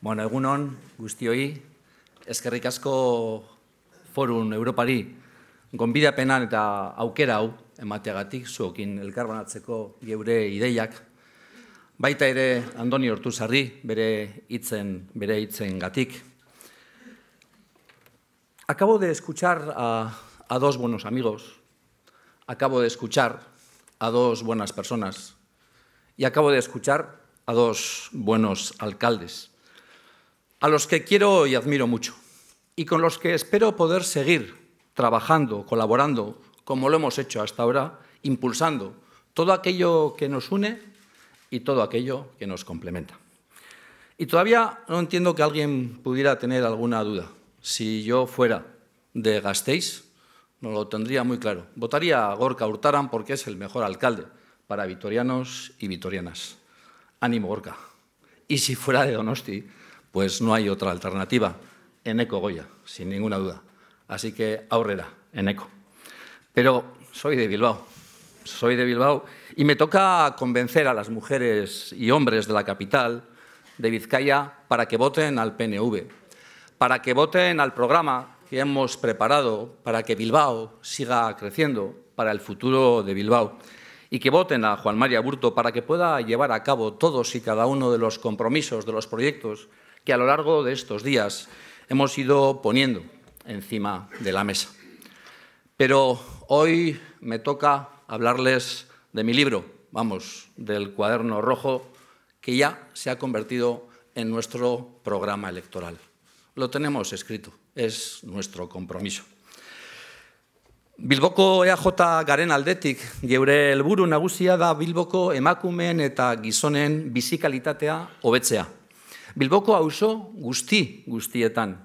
Bueno, egun hon, guztioi, eskerrik asko forun Europari penan eta aukera hau emateagatik zuokin elkarbanatzeko geure ideiak. Baita ere Andoni Hortu bere hitzen bere hitzengatik. gatik. Acabo de escuchar a, dos buenos amigos, acabo de escuchar a dos buenas personas y acabo de escuchar a dos buenos alcaldes. a los que quiero y admiro mucho y con los que espero poder seguir trabajando, colaborando, como lo hemos hecho hasta ahora, impulsando todo aquello que nos une y todo aquello que nos complementa. Y todavía no entiendo que alguien pudiera tener alguna duda. Si yo fuera de Gasteiz, no lo tendría muy claro. Votaría a Gorka Hurtaran porque es el mejor alcalde para vitorianos y vitorianas. Ánimo, Gorka. Y si fuera de Donosti, pues no hay otra alternativa. en eco Goya, sin ninguna duda. Así que en eco. Pero soy de Bilbao, soy de Bilbao y me toca convencer a las mujeres y hombres de la capital de Vizcaya para que voten al PNV, para que voten al programa que hemos preparado para que Bilbao siga creciendo, para el futuro de Bilbao, y que voten a Juan María Burto para que pueda llevar a cabo todos y cada uno de los compromisos, de los proyectos que a lo largo de estos días hemos ido poniendo encima de la mesa. Pero hoy me toca hablarles de mi libro, vamos, del cuaderno rojo, que ya se ha convertido en nuestro programa electoral. Lo tenemos escrito, es nuestro compromiso. Bilboko EAJ garen aldetik, geure helburu nagusia da Bilboko emakumeen eta gizonen bizikalitatea hobetzea. Bilboko hauzo guzti guztietan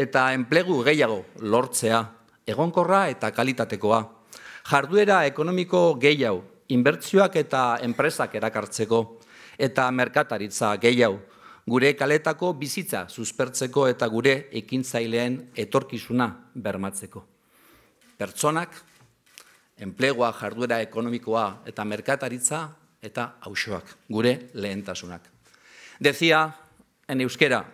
eta enplegu gehiago lortzea, egonkorra eta kalitatekoa. Jarduera ekonomiko gehiago, inbertzioak eta enpresak erakartzeko eta merkataritza gehiago, gure kaletako bizitza suspertzeko eta gure ekintzaileen etorkizuna bermatzeko. Pertsonak, enplegua, jarduera ekonomikoa eta merkataritza eta hausioak, gure lehentasunak. Dezia, en euskera.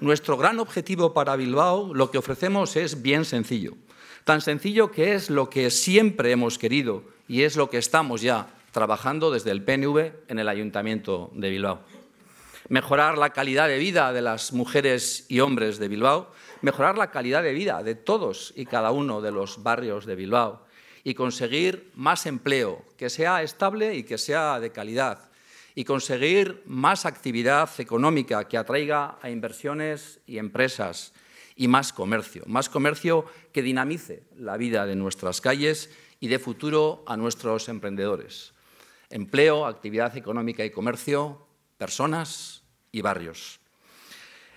Nuestro gran objetivo para Bilbao, lo que ofrecemos es bien sencillo. Tan sencillo que es lo que siempre hemos querido y es lo que estamos ya trabajando desde el PNV en el Ayuntamiento de Bilbao. Mejorar la calidad de vida de las mujeres y hombres de Bilbao, mejorar la calidad de vida de todos y cada uno de los barrios de Bilbao y conseguir más empleo que sea estable y que sea de calidad y conseguir más actividad económica que atraiga a inversiones y empresas y más comercio, más comercio que dinamice la vida de nuestras calles y de futuro a nuestros emprendedores. Empleo, actividad económica y comercio, personas y barrios.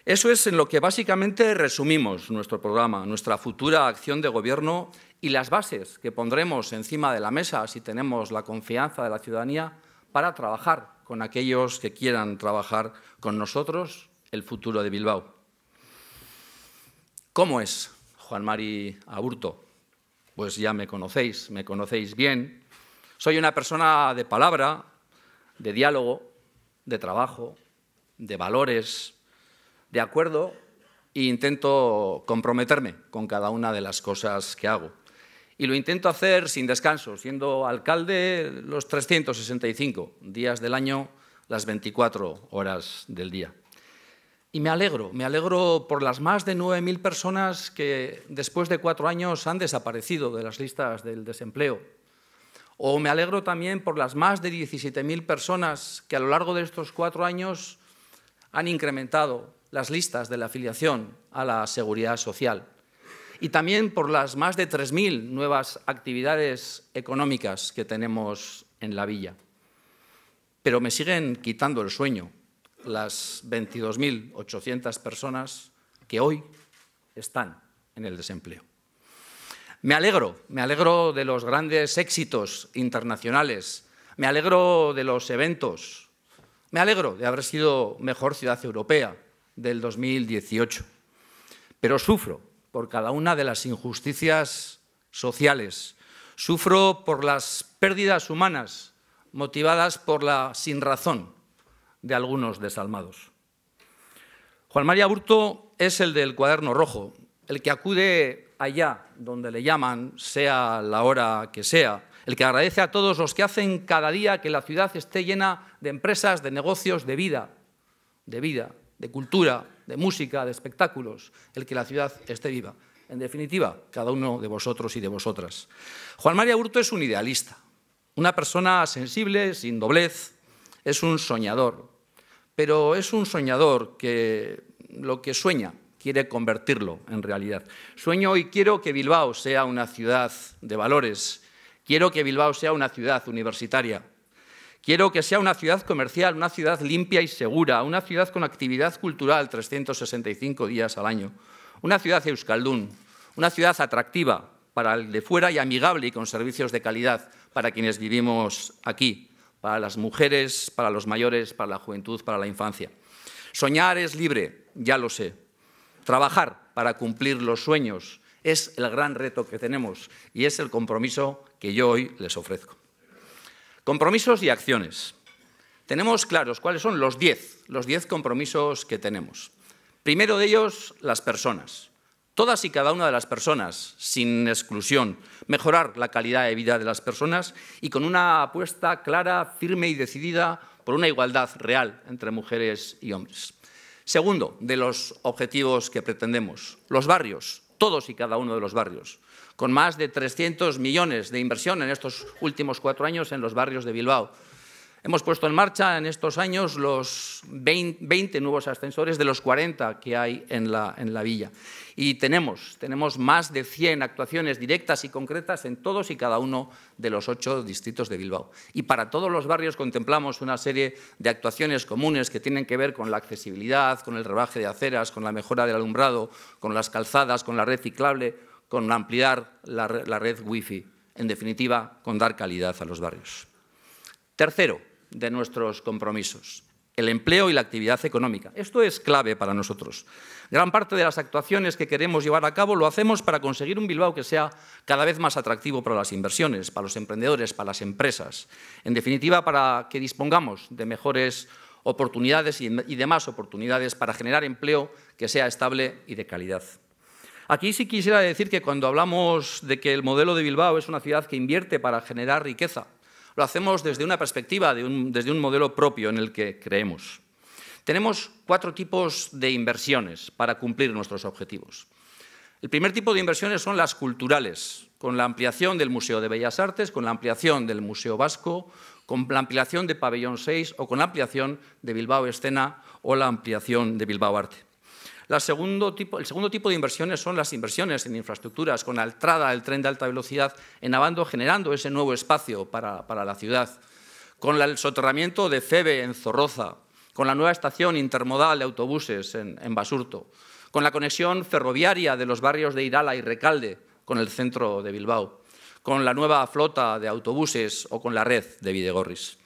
Eso es en lo que básicamente resumimos nuestro programa, nuestra futura acción de gobierno y las bases que pondremos encima de la mesa si tenemos la confianza de la ciudadanía para trabajar con aquellos que quieran trabajar con nosotros el futuro de Bilbao. ¿Cómo es Juan Mari Aburto? Pues ya me conocéis, me conocéis bien. Soy una persona de palabra, de diálogo, de trabajo, de valores, de acuerdo e intento comprometerme con cada una de las cosas que hago. Y lo intento hacer sin descanso, siendo alcalde los 365 días del año, las 24 horas del día. Y me alegro, me alegro por las más de 9.000 personas que después de cuatro años han desaparecido de las listas del desempleo. O me alegro también por las más de 17.000 personas que a lo largo de estos cuatro años han incrementado las listas de la afiliación a la seguridad social y también por las más de 3.000 nuevas actividades económicas que tenemos en la villa. Pero me siguen quitando el sueño las 22.800 personas que hoy están en el desempleo. Me alegro, me alegro de los grandes éxitos internacionales, me alegro de los eventos, me alegro de haber sido mejor ciudad europea del 2018, pero sufro por cada una de las injusticias sociales. Sufro por las pérdidas humanas motivadas por la sinrazón de algunos desalmados. Juan María Burto es el del cuaderno rojo, el que acude allá donde le llaman, sea la hora que sea, el que agradece a todos los que hacen cada día que la ciudad esté llena de empresas, de negocios, de vida, de vida, de cultura, de música, de espectáculos, el que la ciudad esté viva. En definitiva, cada uno de vosotros y de vosotras. Juan María Urto es un idealista, una persona sensible, sin doblez, es un soñador, pero es un soñador que lo que sueña quiere convertirlo en realidad. Sueño y quiero que Bilbao sea una ciudad de valores, quiero que Bilbao sea una ciudad universitaria, Quiero que sea una ciudad comercial, una ciudad limpia y segura, una ciudad con actividad cultural 365 días al año, una ciudad euskaldún, una ciudad atractiva para el de fuera y amigable y con servicios de calidad para quienes vivimos aquí, para las mujeres, para los mayores, para la juventud, para la infancia. Soñar es libre, ya lo sé. Trabajar para cumplir los sueños es el gran reto que tenemos y es el compromiso que yo hoy les ofrezco. Compromisos y acciones. Tenemos claros cuáles son los diez los 10 compromisos que tenemos. Primero de ellos, las personas. Todas y cada una de las personas, sin exclusión. Mejorar la calidad de vida de las personas y con una apuesta clara, firme y decidida por una igualdad real entre mujeres y hombres. Segundo, de los objetivos que pretendemos, los barrios, todos y cada uno de los barrios con más de 300 millones de inversión en estos últimos cuatro años en los barrios de Bilbao. Hemos puesto en marcha en estos años los 20, nuevos ascensores de los 40 que hay en la, villa. Y tenemos, tenemos más de 100 actuaciones directas y concretas en todos y cada uno de los ocho distritos de Bilbao. Y para todos los barrios contemplamos una serie de actuaciones comunes que tienen que ver con la accesibilidad, con el rebaje de aceras, con la mejora del alumbrado, con las calzadas, con la reciclable con ampliar la, red wifi, en definitiva, con dar calidad a los barrios. Tercero de nuestros compromisos, el empleo y la actividad económica. Esto es clave para nosotros. Gran parte de las actuaciones que queremos llevar a cabo lo hacemos para conseguir un Bilbao que sea cada vez más atractivo para las inversiones, para los emprendedores, para las empresas. En definitiva, para que dispongamos de mejores oportunidades y más oportunidades para generar empleo que sea estable y de calidad. Aquí sí quisiera decir que cuando hablamos de que el modelo de Bilbao es una ciudad que invierte para generar riqueza, lo hacemos desde una perspectiva, desde un modelo propio en el que creemos. Tenemos cuatro tipos de inversiones para cumplir nuestros objetivos. El primer tipo de inversiones son las culturales, con la ampliación del Museo de Bellas Artes, con la ampliación del Museo Vasco, con la ampliación de Pabellón 6 o con la ampliación de Bilbao Escena o la ampliación de Bilbao Arte el segundo tipo de inversiones son las inversiones en infraestructuras, con la entrada del tren de alta velocidad en Abando, generando ese nuevo espacio para, la ciudad. Con el soterramiento de FEBE en Zorroza, con la nueva estación intermodal de autobuses en, en Basurto, con la conexión ferroviaria de los barrios de Irala y Recalde con el centro de Bilbao, con la nueva flota de autobuses o con la red de Videgorris.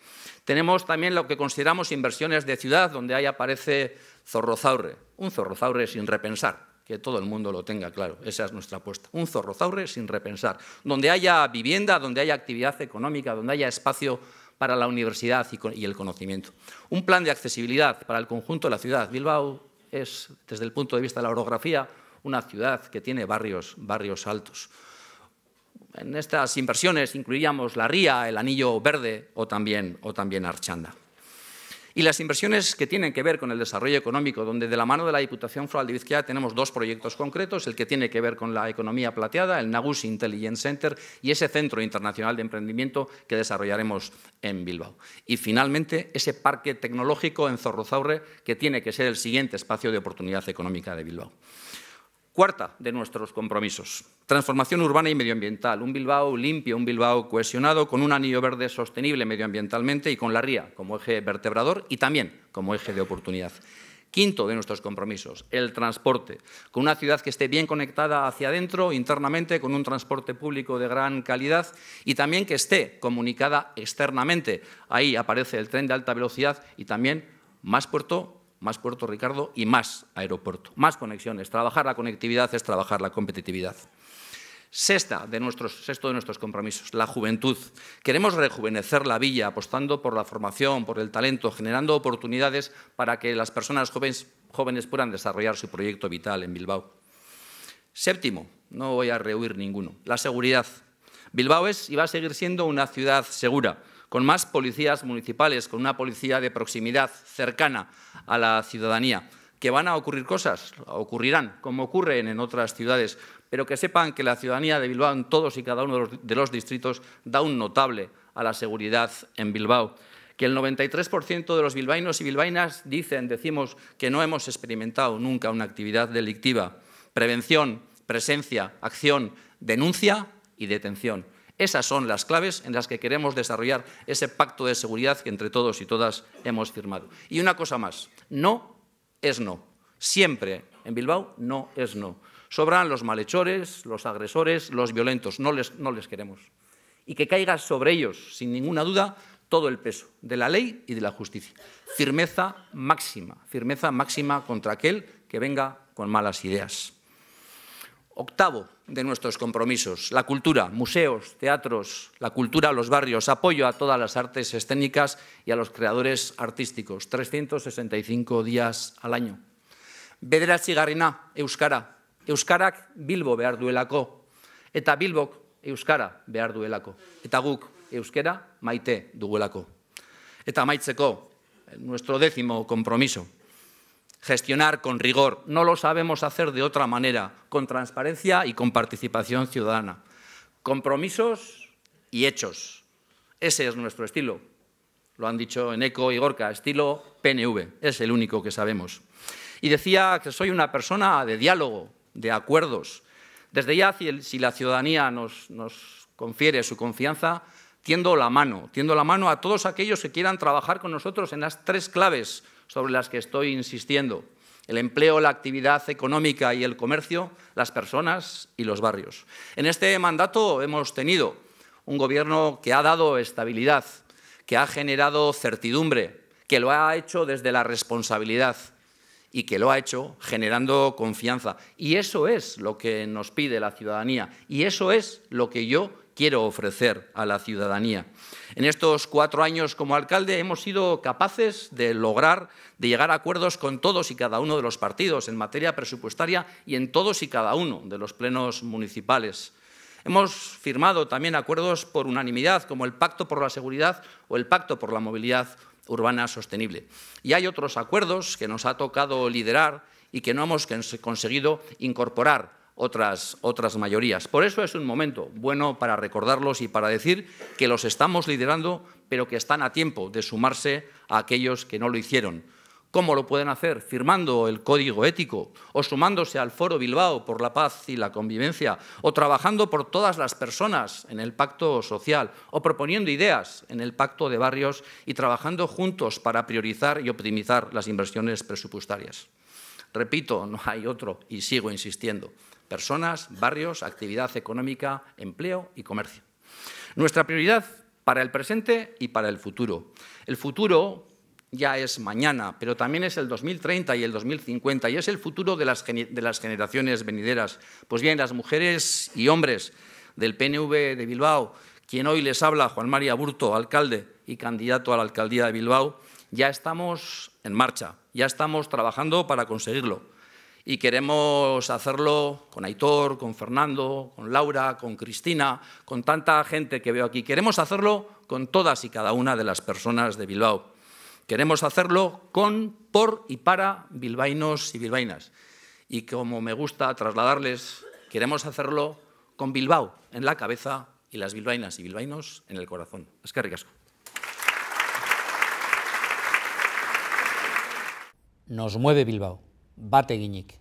Tenemos también lo que consideramos inversiones de ciudad, donde ahí aparece Zorrozaure, un zorrozaure sin repensar, que todo el mundo lo tenga claro. Esa es nuestra apuesta. Un zorrozaure sin repensar. Donde haya vivienda, donde haya actividad económica, donde haya espacio para la universidad y, el conocimiento. Un plan de accesibilidad para el conjunto de la ciudad. Bilbao es, desde el punto de vista de la orografía, una ciudad que tiene barrios, barrios altos. En estas inversiones incluiríamos la Ría, el Anillo Verde o también, o también Archanda. Y las inversiones que tienen que ver con el desarrollo económico, donde de la mano de la Diputación Foral de tenemos dos proyectos concretos, el que tiene que ver con la economía plateada, el Nagus Intelligence Center y ese Centro Internacional de Emprendimiento que desarrollaremos en Bilbao. Y finalmente, ese parque tecnológico en Zorrozaurre, que tiene que ser el siguiente espacio de oportunidad económica de Bilbao. Cuarta de nuestros compromisos, Transformación urbana y medioambiental, un Bilbao limpio, un Bilbao cohesionado, con un anillo verde sostenible medioambientalmente y con la ría como eje vertebrador y también como eje de oportunidad. Quinto de nuestros compromisos, el transporte, con una ciudad que esté bien conectada hacia adentro, internamente, con un transporte público de gran calidad y también que esté comunicada externamente. Ahí aparece el tren de alta velocidad y también más puerto, más puerto Ricardo y más aeropuerto. Más conexiones. Trabajar la conectividad es trabajar la competitividad. Sexta de nuestros, sexto de nuestros compromisos, la juventud. Queremos rejuvenecer la villa apostando por la formación, por el talento, generando oportunidades para que las personas jóvenes, jóvenes puedan desarrollar su proyecto vital en Bilbao. Séptimo, no voy a rehuir ninguno, la seguridad. Bilbao es y va a seguir siendo una ciudad segura, con más policías municipales, con una policía de proximidad, cercana a la ciudadanía, que van a ocurrir cosas, ocurrirán, como ocurren en otras ciudades, pero que sepan que la ciudadanía de Bilbao en todos y cada uno de los, distritos da un notable a la seguridad en Bilbao que el 93% de los bilbaínos y bilbaínas dicen, decimos, que no hemos experimentado nunca una actividad delictiva. Prevención, presencia, acción, denuncia y detención. Esas son las claves en las que queremos desarrollar ese pacto de seguridad que entre todos y todas hemos firmado. Y una cosa más, no es no. Siempre en Bilbao no es no. Sobran los malhechores, los agresores, los violentos. No les, no les queremos. Y que caiga sobre ellos, sin ninguna duda, todo el peso de la ley y de la justicia. Firmeza máxima, firmeza máxima contra aquel que venga con malas ideas. Octavo de nuestros compromisos, la cultura, museos, teatros, la cultura, los barrios, apoyo a todas las artes escénicas y a los creadores artísticos, 365 días al año. bederatzi garrina, Euskara. Euskarak Bilbo behar duelako, eta Bilbok Euskara behar duelako, eta guk Euskara maite duguelako. Eta maitzeko, nuestro décimo compromiso, gestionar con rigor, no lo sabemos hacer de otra manera, con transparencia y con participación ciudadana. Compromisos y hechos, ese es nuestro estilo. Lo han dicho en ECO y Gorka, estilo PNV, es el único que sabemos. Y decía que soy una persona de diálogo, de acuerdos. Desde ya, si la ciudadanía nos, confiere su confianza, tiendo la mano, tiendo la mano a todos aquellos que quieran trabajar con nosotros en las tres claves sobre las que estoy insistiendo, el empleo, la actividad económica y el comercio, las personas y los barrios. En este mandato hemos tenido un gobierno que ha dado estabilidad, que ha generado certidumbre, que lo ha hecho desde la responsabilidad y que lo ha hecho generando confianza. Y eso es lo que nos pide la ciudadanía y eso es lo que yo quiero ofrecer a la ciudadanía. En estos cuatro años como alcalde hemos sido capaces de lograr, de llegar a acuerdos con todos y cada uno de los partidos en materia presupuestaria y en todos y cada uno de los plenos municipales. Hemos firmado también acuerdos por unanimidad, como el Pacto por la Seguridad o el Pacto por la Movilidad urbana sostenible. Y hay otros acuerdos que nos ha tocado liderar y que no hemos conseguido incorporar otras, otras mayorías. Por eso es un momento bueno para recordarlos y para decir que los estamos liderando, pero que están a tiempo de sumarse a aquellos que no lo hicieron. ¿Cómo lo pueden hacer? Firmando el código ético o sumándose al Foro Bilbao por la paz y la convivencia o trabajando por todas las personas en el pacto social o proponiendo ideas en el pacto de barrios y trabajando juntos para priorizar y optimizar las inversiones presupuestarias. Repito, no hay otro y sigo insistiendo. Personas, barrios, actividad económica, empleo y comercio. Nuestra prioridad para el presente y para el futuro. El futuro ya es mañana, pero también es el 2030 y el 2050 y es el futuro de las, generaciones venideras. Pues bien, las mujeres y hombres del PNV de Bilbao, quien hoy les habla, Juan María Burto, alcalde y candidato a la alcaldía de Bilbao, ya estamos en marcha, ya estamos trabajando para conseguirlo. Y queremos hacerlo con Aitor, con Fernando, con Laura, con Cristina, con tanta gente que veo aquí. Queremos hacerlo con todas y cada una de las personas de Bilbao. Queremos hacerlo con, por y para bilbainos y bilbainas. Y como me gusta trasladarles, queremos hacerlo con Bilbao en la cabeza y las bilbainas y bilbainos en el corazón. Es que ricasco. Nos mueve Bilbao, bate guiñic.